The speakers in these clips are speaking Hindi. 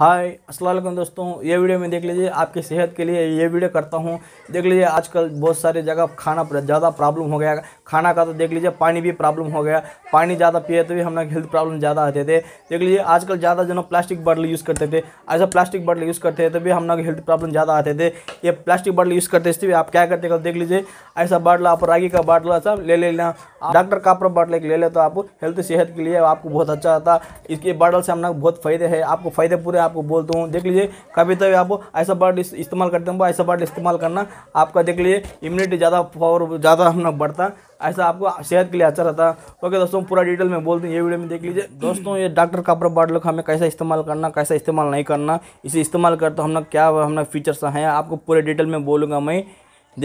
हाय असलम दोस्तों ये वीडियो में देख लीजिए आपकी सेहत के लिए ये वीडियो करता हूँ देख लीजिए आजकल बहुत सारे जगह खाना ज़्यादा प्रॉब्लम हो गया खाना का तो देख लीजिए पानी भी प्रॉब्लम हो गया पानी ज़्यादा पिए तो भी हम लोग हेल्थ प्रॉब्लम ज़्यादा आते थे देख लीजिए आजकल ज़्यादा जो प्लास्टिक बॉटल यूज़ करते थे ऐसा प्लास्टिक बॉटल यूज़ करते थे तो भी हम लोग हेल्थ प्रॉब्लम ज़्यादा आते थे ये प्लास्टिक बॉटल यूज़ करते थे तो आप क्या करते कल देख लीजिए ऐसा बाटला आप रागी का बाटला सब ले लेना डॉक्टर का बाटला एक ले ले तो आप हेल्थ सेहत के लिए आपको बहुत अच्छा आता इसके बॉटल से हम लोग बहुत फायदे है आपको फायदे पूरे आपको बोलता हूँ देख लीजिए कभी तभी तो आप ऐसा बर्ड इस्तेमाल करते हैं ऐसा बर्ड इस्तेमाल करना आपका देख लीजिए इम्यूनिटी ज़्यादा पावर ज़्यादा हम बढ़ता ऐसा आपको सेहत के लिए अच्छा रहता है ओके दोस्तों पूरा डिटेल में बोलते हैं ये वीडियो में देख लीजिए दोस्तों ये डॉक्टर कापर बार्ड लोग हमें कैसा इस्तेमाल करना कैसा इस्तेमाल नहीं करना इसे इस्तेमाल तो हम लोग क्या हम लोग फीचर्स हैं आपको पूरे डिटेल में बोलूँगा मैं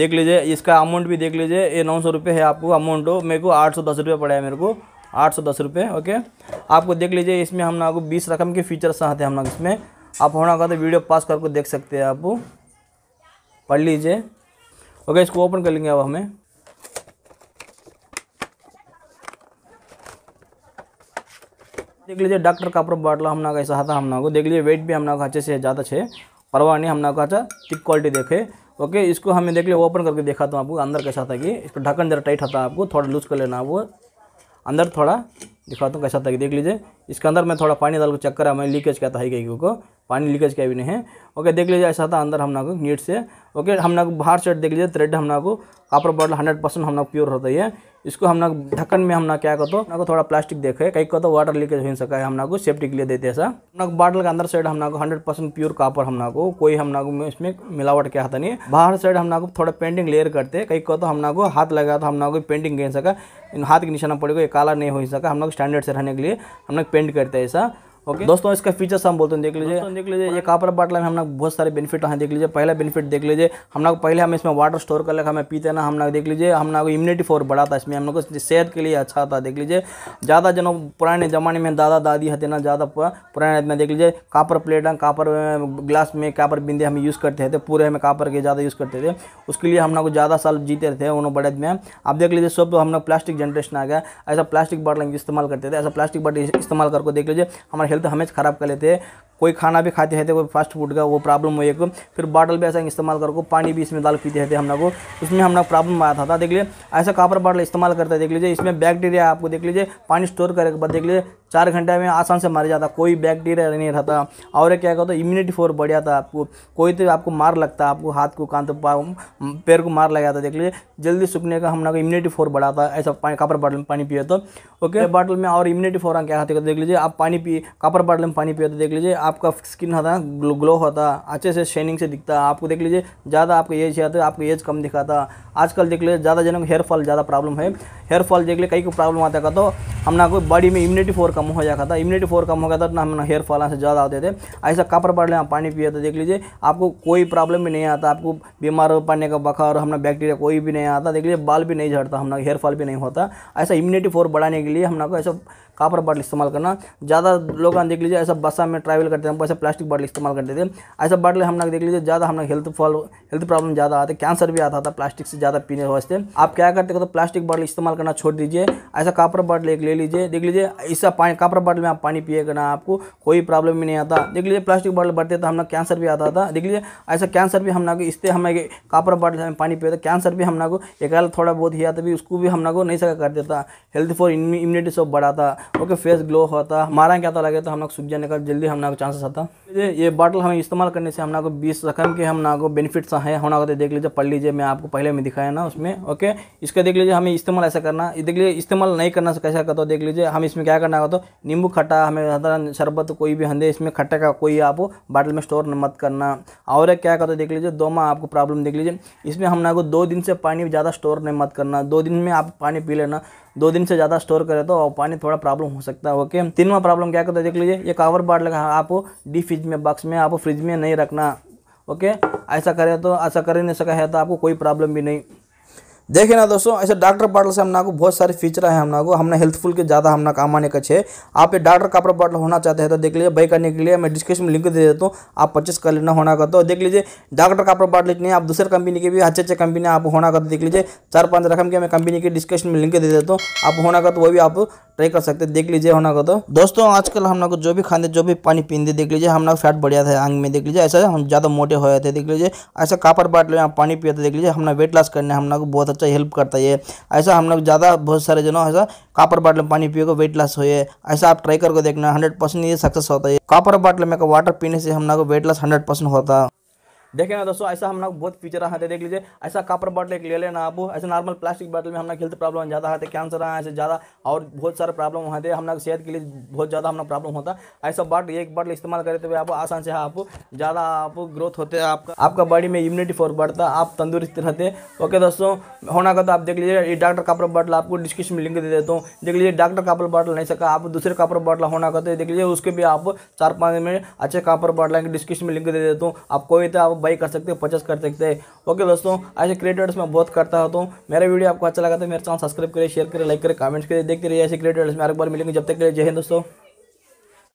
देख लीजिए इसका अमाउंट भी देख लीजिए ये नौ सौ रुपये है आपको अमाउंट मेरे को आठ सौ दस रुपये पड़ा है मेरे को आठ सौ दस रुपये ओके आपको देख लीजिए इसमें हम लोग बीस रकम के फीचर्स आते हैं हम लोग इसमें आप होना होगा तो वीडियो पास करके देख सकते हैं आप पढ़ लीजिए ओके इसको ओपन कर लेंगे अब हमें देख लीजिए डॉक्टर का कापर बाटला हम ना ऐसा था हम ना को देख लीजिए वेट भी हम ना अच्छे से ज़्यादा छे परवाह नहीं हम ना अच्छा थिक क्वालिटी देखे ओके इसको हमें देख लिया ओपन करके देखा था आपको अंदर कैसा था कि इसको ढक्कन जरा टाइट होता आपको थोड़ा लूज कर लेना वो अंदर थोड़ा दिखाता हूँ कैसा कि देख लीजिए इसके अंदर मैं थोड़ा पानी डाल के चक्कर है मैं लीकेज कहता है कहीं को पानी लीकेज क्या भी नहीं है ओके देख लीजिए ऐसा था अंदर हम लोग को नीट से ओके हम लोग को बाहर सेट देख लीजिए थ्रेड हम लोग को कापर बॉटल हंड्रेड परसेंट हम लोग प्योर होता है इसको हम लोग ढक्कन में हम क्या करते हो थोड़ा प्लास्टिक देखे कहीं को तो वाटर लीकेज हो सका है हम को सेफ्टी के लिए देते ऐसा हम लोग बॉटल का अंदर साइड हम लोग को हंड्रेड परसेंट प्योर कापर हम लोग को कोई हम ना को इसमें मिलावट क्या होता नहीं बाहर साइड हम लोग को थोड़ा पेंटिंग लेयर करते कहीं को तो हम लोग को हाथ लगा तो हम लोग को पेंटिंग गिन सका हाथ के निशाना पड़ेगा ये काला नहीं हो सका हम लोग स्टैंडर्ड से रहने के लिए हम लोग पेंट करते हैं ऐसा ओके दोस्तों इसका फीचर्स हम बोलते हैं देख लीजिए देख लीजिए ये कापर बाटला में हम लोग बहुत सारे बेनिफिट हैं देख लीजिए पहला बेनिफिट देख लीजिए हम लोग पहले हम इसमें वाटर स्टोर कर ले हमें पीते ना हम लोग देख लीजिए हम लोग इम्यूनिटी फोर बढ़ा था इसमें हम लोग सेहत के लिए अच्छा था देख लीजिए ज़्यादा जनों पुराने ज़माने में दादा दादी हते ना ज़्यादा पुराने में देख लीजिए कापर प्लेट कापर ग्लास में कापर बिंदे हम यूज़ करते थे पूरे हमें कापर के ज़्यादा यूज़ करते थे उसके लिए हम लोग ज़्यादा साल जीते थे उन्होंने बड़े में आप देख लीजिए सब हम लोग प्लास्टिक जनरेशन आ गया ऐसा प्लास्टिक बाटल इस्तेमाल करते थे ऐसा प्लास्टिक बाटल इस्तेमाल करके देख लीजिए हमारे हेल्थ हमें ख़राब कर लेते हैं कोई खाना भी खाते रहते कोई फास्ट फूड का वो प्रॉब्लम हो एक फिर बॉटल भी ऐसा इस्तेमाल करो पानी भी इसमें डाल पीते रहते हम को उसमें हम लोग प्रॉब्लम आया था देख लीजिए ऐसा कापर बाटल इस्तेमाल करते देख लीजिए इसमें बैक्टीरिया आपको देख लीजिए पानी स्टोर करे के बाद देख लीजिए चार घंटे में आसान से मर जाता कोई बैक्टीरिया नहीं रहता और क्या कहता इम्यूनिटी फोर बढ़ जाता आपको कोई तो आपको मार लगता आपको हाथ को कान तो पैर को मार लग जाता देख लीजिए जल्दी सूखने का हम लोग इम्यूनिटी फोर बढ़ाता था ऐसा पानी कापर बॉटल में पानी पिए तो ओके बॉटल में और इम्यूनिटी फोर क्या खाते देख लीजिए आप पानी पिए कापर बाटल में पानी पिए तो देख लीजिए आप आपका स्किन होता ग्लो होता अच्छे से शाइनिंग से दिखता आपको देख लीजिए ज़्यादा आपका एज है तो आपको एज कम दिखाता आजकल देख लीजिए ज़्यादा जनों हेयर फॉल ज़्यादा प्रॉब्लम है हेयर फॉल देख लीजिए कई को प्रॉब्लम आता का तो हमने आपको बॉडी में इम्यूनिटी फोर कम हो जाता था इम्यूनिटी फोर कम हो गया था ना हम हेयर फॉल से ज़्यादा होते थे ऐसा कपड़ पड़ लिया पानी पिए तो देख लीजिए आपको कोई प्रॉब्लम भी नहीं आता आपको बीमार पड़ने का बखार हमने बैक्टीरिया कोई भी नहीं आता देख लीजिए बाल भी नहीं झड़ता हमने हेयर फॉल भी नहीं होता ऐसा इम्यूनिटी फोर बढ़ाने के लिए हमने को ऐसा कापर बॉटल इस्तेमाल करना ज़्यादा लोग देख लीजिए ऐसा बसा में ट्रैवल करते हैं ऐसा प्लास्टिक बॉटल इस्तेमाल करते थे ऐसा बॉटल हमने देख लीजिए ज़्यादा हम लोग हेल्थ फॉल हेल्थ प्रॉब्लम ज़्यादा आते कैंसर भी आता था प्लास्टिक से ज़्यादा पीने वास्ते आप क्या करते हो तो प्लास्टिक बॉटल इस्तेमाल करना छोड़ दीजिए ऐसा कापर बाटल एक ले लीजिए देख लीजिए इसका पानी कापर बाटल में आप पानी पिएगा ना आपको कोई प्रॉब्लम भी नहीं आता देख लीजिए प्लास्टिक बाटल बढ़ते तो हमने कैंसर भी आता था देख लीजिए ऐसा कैंसर भी हम ना इससे हमें कापर बाटल में पानी पिए तो कैंसर भी हम ना को एक थोड़ा बहुत ही आता भी उसको भी हम ना को नहीं सका कर देता हेल्थ फॉर इम्यूनिटी सब बढ़ाता ओके फेस ग्लो होता हमारा क्या लगे तो हम लोग सूख जाने का जल्दी हम लोग चांसेस आता ये बाटल हमें इस्तेमाल करने से हम को बीस रकम के हम ना को बेनिफिट्स हैं होना होते तो देख लीजिए पढ़ लीजिए मैं आपको पहले में दिखाया ना उसमें ओके इसका देख लीजिए हमें इस्तेमाल ऐसा करना देख लीजिए इस्तेमाल इस्तेमाल नहीं करना कैसे करता हो देख लीजिए हम इसमें क्या करना होता है नींबू खट्टा हमें शरबत कोई भी हंदे इसमें खट्टे का कोई आप बाटल में स्टोर मत करना और एक क्या करते देख लीजिए दोमा आपको प्रॉब्लम देख लीजिए इसमें हम ना को दो दिन से पानी ज़्यादा स्टोर नहीं मत करना दो दिन में आप पानी पी लेना दो दिन से ज़्यादा स्टोर करें तो पानी थोड़ा प्रॉब्लम हो सकता है ओके तीनवा प्रॉब्लम क्या करते देख लीजिए ये कावर बाटल आप डी फ्रिज में बॉक्स में आप फ्रिज में नहीं रखना ओके ऐसा करें तो ऐसा कर नहीं सका है तो आपको कोई प्रॉब्लम भी नहीं देखिए ना दोस्तों ऐसे डॉक्टर बाटल से हम ना को बहुत सारे फीचर है हम ना को हमने हेल्थफुल के ज़्यादा हमना काम आने का छे आप ये डॉक्टर कापड़ बाटल होना चाहते हैं तो देख लीजिए बाई करने के लिए मैं डिस्क्रिप्शन में लिंक दे देता हूँ आप परचेस कर लेना होना का तो देख लीजिए डॉक्टर कापड़ पाटल इतने आप दूसरे कंपनी के भी अच्छे अच्छे कंपनी आप होना का तो देख लीजिए चार पाँच रकम के मैं कंपनी के डिस्क्रिप्शन में लिंक दे देता हूँ आप होना का तो वो भी आप ट्राई कर सकते देख लीजिए होना का तो दोस्तों आजकल हम लोग जो भी खाते जो भी पानी पीते देख लीजिए हम लोग फैट बढ़िया था आंग में देख लीजिए ऐसा हम ज़्यादा मोटे हो जाते देख लीजिए ऐसा कापड़ बाटल में आप पानी पिए तो देख लीजिए हमने वेट लॉस करने हम लोग बहुत अच्छा हेल्प करता है ऐसा हम लोग ज़्यादा बहुत सारे जो ना ऐसा कापर बाटल में पानी पिएगा वेट लॉस हो ऐसा आप ट्राई करके देखना हंड्रेड परसेंट ये सक्सेस होता है कापर बाटल में का वाटर पीने से हम लोग वेट लॉस हंड्रेड परसेंट होता है देखें ना दोस्तों ऐसा हम लोग बहुत फीचर आते देख लीजिए ऐसा कापर बॉटल एक ले लेना आप ऐसे नॉर्मल प्लास्टिक बॉटल में हम लोग हेल्थ प्रॉब्लम ज़्यादा आते कैंसर आए ऐसे ज़्यादा और बहुत सारे प्रॉब्लम होते हम लोग सेहत के लिए बहुत ज़्यादा हम लोग प्रॉब्लम होता ऐसा बॉटल एक बॉटल इस्तेमाल करते हुए आप आसान से आप ज़्यादा आप ग्रोथ होते हैं आपका आपका बॉडी में इम्यूनिटी फॉर बढ़ता आप तंदुरुस्त रहते ओके दोस्तों होना का तो आप देख लीजिए ये डॉक्टर कापर बॉटल आपको डिस्क्रिप्शन में लिंक दे देता हूँ देख लीजिए डॉक्टर कापर बॉटल नहीं सका आप दूसरे कापर बॉटल होना का तो देख लीजिए उसके भी आप चार पाँच में अच्छे कापर बॉटल डिस्क्रिप्शन में लिंक दे देता हूँ आप कोई तो आप बाई कर सकते हो परचेस कर सकते हैं ओके दोस्तों ऐसे क्रिएटर्स मैं बहुत करता हूँ तो मेरा वीडियो आपको अच्छा लगा तो मेरे चैनल सब्सक्राइब करें शेयर करें लाइक करें कमेंट्स करें देखते रहिए ऐसे क्रिएटर्स में एक बार मिलेंगे जब तक के लिए जय हिंद दोस्तों